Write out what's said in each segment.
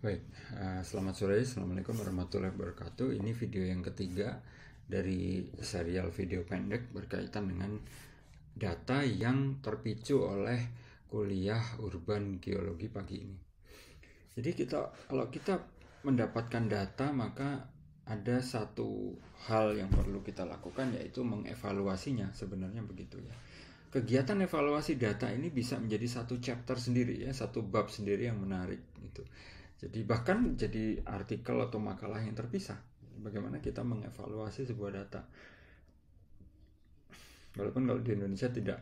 Baik, eh, selamat sore. Assalamualaikum warahmatullahi wabarakatuh. Ini video yang ketiga dari serial video pendek berkaitan dengan data yang terpicu oleh kuliah urban geologi pagi ini. Jadi kita kalau kita mendapatkan data maka ada satu hal yang perlu kita lakukan yaitu mengevaluasinya sebenarnya begitu ya. Kegiatan evaluasi data ini bisa menjadi satu chapter sendiri ya, satu bab sendiri yang menarik gitu jadi bahkan jadi artikel atau makalah yang terpisah. Bagaimana kita mengevaluasi sebuah data. Walaupun kalau di Indonesia tidak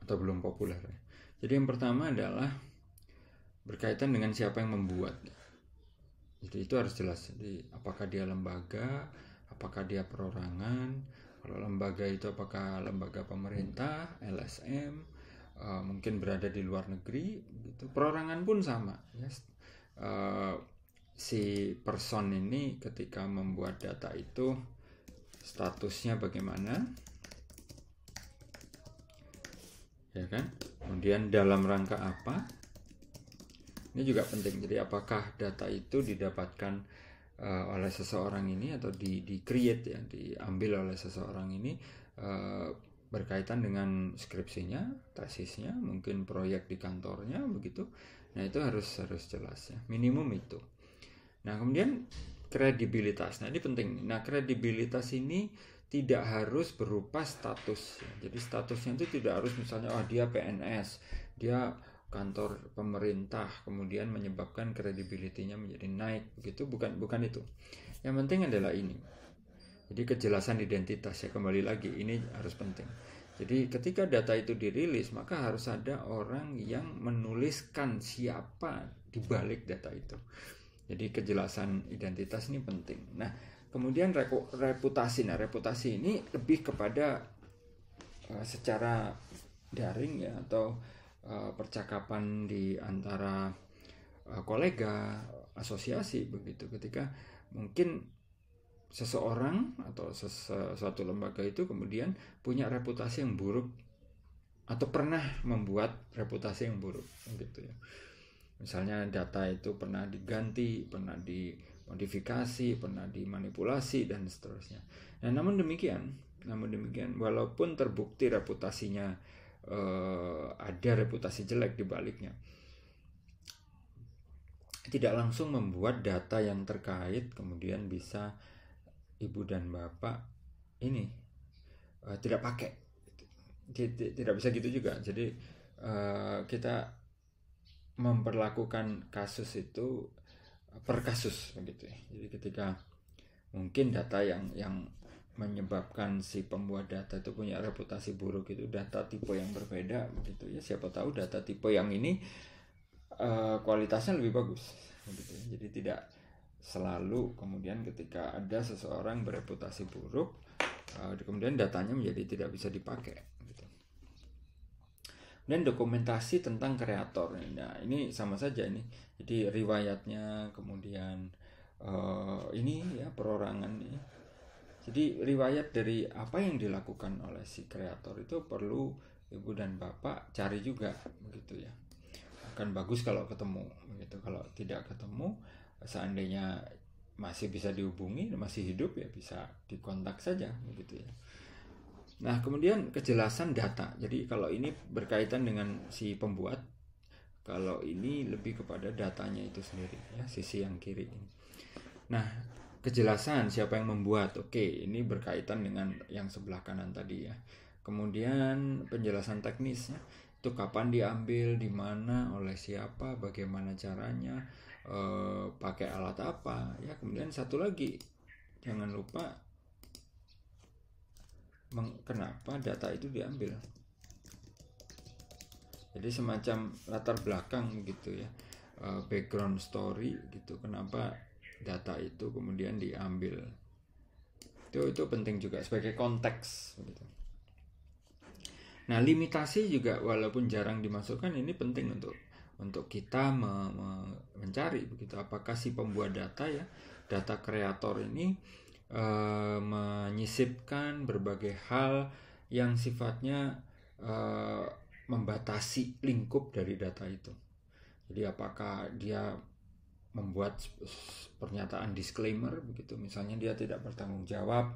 atau belum populer. Ya. Jadi yang pertama adalah berkaitan dengan siapa yang membuat. Jadi itu harus jelas. Jadi apakah dia lembaga, apakah dia perorangan. Kalau lembaga itu apakah lembaga pemerintah, LSM, eh, mungkin berada di luar negeri. Gitu. Perorangan pun sama. Ya. Eh, si person ini ketika membuat data itu statusnya bagaimana ya kan kemudian dalam rangka apa ini juga penting jadi apakah data itu didapatkan uh, oleh seseorang ini atau di di create ya diambil oleh seseorang ini uh, berkaitan dengan skripsinya tesisnya mungkin proyek di kantornya begitu Nah itu harus harus jelas ya minimum itu. Nah kemudian kredibilitas. Nah ini penting. Nah kredibilitas ini tidak harus berupa status. Ya. Jadi statusnya itu tidak harus misalnya oh dia PNS, dia kantor pemerintah, kemudian menyebabkan kredibilitinya menjadi naik. Begitu bukan bukan itu. Yang penting adalah ini. Jadi kejelasan identitas ya kembali lagi ini harus penting. Jadi ketika data itu dirilis, maka harus ada orang yang menuliskan siapa di balik data itu. Jadi kejelasan identitas ini penting. Nah, kemudian reputasi. Nah, reputasi ini lebih kepada uh, secara daring ya atau uh, percakapan di antara uh, kolega, asosiasi begitu. Ketika mungkin seseorang atau sesuatu lembaga itu kemudian punya reputasi yang buruk atau pernah membuat reputasi yang buruk gitu ya. Misalnya data itu pernah diganti, pernah dimodifikasi, pernah dimanipulasi dan seterusnya. Nah, namun demikian, namun demikian walaupun terbukti reputasinya eh, ada reputasi jelek di baliknya tidak langsung membuat data yang terkait kemudian bisa ibu dan bapak ini uh, tidak pakai tidak bisa gitu juga jadi uh, kita memperlakukan kasus itu per kasus begitu ya. jadi ketika mungkin data yang yang menyebabkan si pembuat data itu punya reputasi buruk itu data tipe yang berbeda begitu ya siapa tahu data tipe yang ini uh, kualitasnya lebih bagus begitu ya. jadi tidak selalu kemudian ketika ada seseorang bereputasi buruk uh, kemudian datanya menjadi tidak bisa dipakai gitu. dan dokumentasi tentang kreator nah ini sama saja ini jadi riwayatnya kemudian uh, ini ya perorangan ini jadi riwayat dari apa yang dilakukan oleh si kreator itu perlu ibu dan bapak cari juga begitu ya akan bagus kalau ketemu begitu kalau tidak ketemu seandainya masih bisa dihubungi masih hidup ya bisa dikontak saja begitu ya nah kemudian kejelasan data jadi kalau ini berkaitan dengan si pembuat kalau ini lebih kepada datanya itu sendiri ya sisi yang kiri ini nah kejelasan siapa yang membuat oke ini berkaitan dengan yang sebelah kanan tadi ya kemudian penjelasan teknisnya itu kapan diambil, di mana, oleh siapa, bagaimana caranya, e, pakai alat apa, ya kemudian satu lagi jangan lupa meng, kenapa data itu diambil. Jadi semacam latar belakang gitu ya, e, background story gitu, kenapa data itu kemudian diambil. Itu itu penting juga sebagai konteks Gitu. Nah, hmm. limitasi juga walaupun jarang dimasukkan ini penting untuk untuk kita me, me, mencari begitu apakah si pembuat data ya, data kreator ini e, menyisipkan berbagai hal yang sifatnya e, membatasi lingkup dari data itu. Jadi apakah dia membuat pernyataan disclaimer begitu misalnya dia tidak bertanggung jawab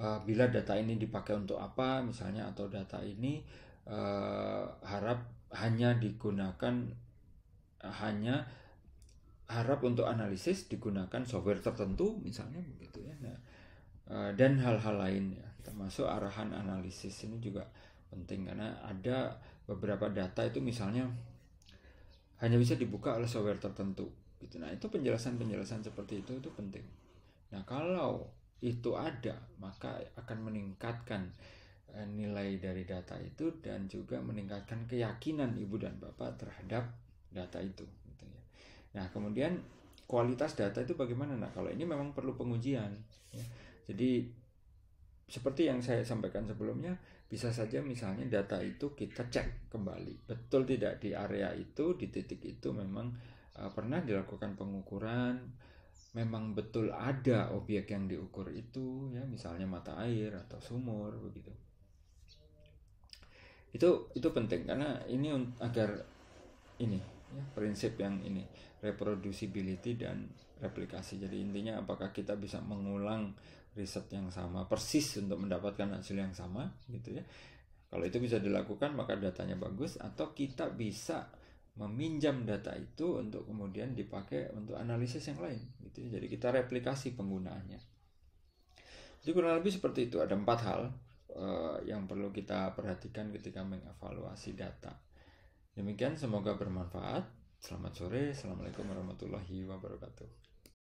uh, bila data ini dipakai untuk apa misalnya atau data ini uh, harap hanya digunakan hanya harap untuk analisis digunakan software tertentu misalnya begitu ya nah, eh, dan hal-hal lain ya termasuk arahan analisis ini juga penting karena ada beberapa data itu misalnya hanya bisa dibuka oleh software tertentu gitu nah itu penjelasan penjelasan seperti itu itu penting nah kalau itu ada, maka akan meningkatkan eh, nilai dari data itu dan juga meningkatkan keyakinan ibu dan bapak terhadap data itu. Gitu ya. Nah kemudian kualitas data itu bagaimana? Nah kalau ini memang perlu pengujian. Ya. Jadi seperti yang saya sampaikan sebelumnya, bisa saja misalnya data itu kita cek kembali. Betul tidak di area itu, di titik itu memang eh, pernah dilakukan pengukuran, memang betul ada objek yang diukur itu ya misalnya mata air atau sumur begitu itu itu penting karena ini agar ini ya, prinsip yang ini reproducibility dan replikasi jadi intinya apakah kita bisa mengulang riset yang sama persis untuk mendapatkan hasil yang sama gitu ya kalau itu bisa dilakukan maka datanya bagus atau kita bisa meminjam data itu untuk kemudian dipakai untuk analisis yang lain gitu ya. jadi kita replikasi penggunaannya jadi kurang lebih seperti itu ada empat hal uh, yang perlu kita perhatikan ketika mengevaluasi data demikian semoga bermanfaat selamat sore assalamualaikum warahmatullahi wabarakatuh